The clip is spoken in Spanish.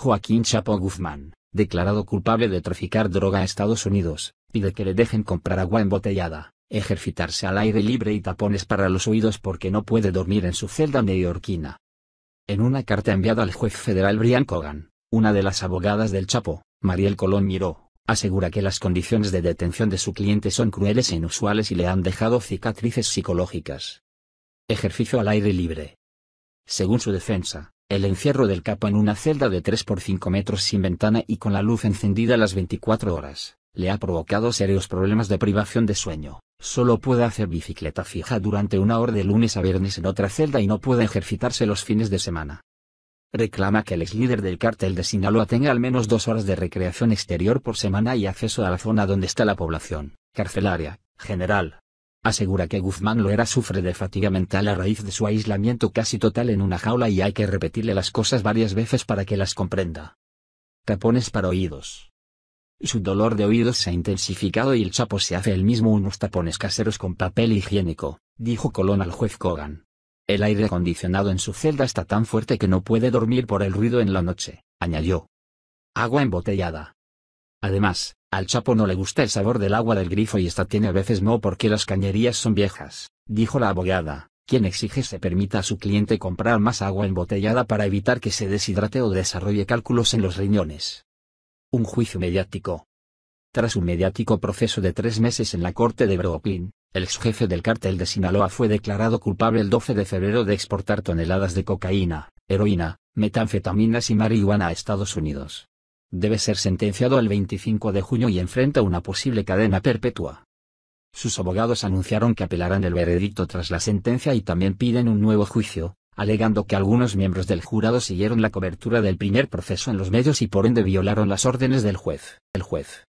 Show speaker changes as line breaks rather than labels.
Joaquín Chapo Guzmán, declarado culpable de traficar droga a Estados Unidos, pide que le dejen comprar agua embotellada, ejercitarse al aire libre y tapones para los oídos porque no puede dormir en su celda neoyorquina. En una carta enviada al juez federal Brian Cogan, una de las abogadas del Chapo, Mariel Colón Miró, asegura que las condiciones de detención de su cliente son crueles e inusuales y le han dejado cicatrices psicológicas. Ejercicio al aire libre. Según su defensa, el encierro del capo en una celda de 3 por 5 metros sin ventana y con la luz encendida las 24 horas, le ha provocado serios problemas de privación de sueño. Solo puede hacer bicicleta fija durante una hora de lunes a viernes en otra celda y no puede ejercitarse los fines de semana. Reclama que el ex líder del cártel de Sinaloa tenga al menos dos horas de recreación exterior por semana y acceso a la zona donde está la población, carcelaria, general, Asegura que Guzmán Loera sufre de fatiga mental a raíz de su aislamiento casi total en una jaula y hay que repetirle las cosas varias veces para que las comprenda. Tapones para oídos. Su dolor de oídos se ha intensificado y el Chapo se hace el mismo unos tapones caseros con papel higiénico, dijo Colón al juez Kogan. El aire acondicionado en su celda está tan fuerte que no puede dormir por el ruido en la noche, añadió. Agua embotellada, Además, al Chapo no le gusta el sabor del agua del grifo y esta tiene a veces no porque las cañerías son viejas, dijo la abogada, quien exige se permita a su cliente comprar más agua embotellada para evitar que se deshidrate o desarrolle cálculos en los riñones. Un juicio mediático. Tras un mediático proceso de tres meses en la corte de Brooklyn, el jefe del cártel de Sinaloa fue declarado culpable el 12 de febrero de exportar toneladas de cocaína, heroína, metanfetaminas y marihuana a Estados Unidos, debe ser sentenciado el 25 de junio y enfrenta una posible cadena perpetua. Sus abogados anunciaron que apelarán el veredicto tras la sentencia y también piden un nuevo juicio, alegando que algunos miembros del jurado siguieron la cobertura del primer proceso en los medios y por ende violaron las órdenes del juez. El juez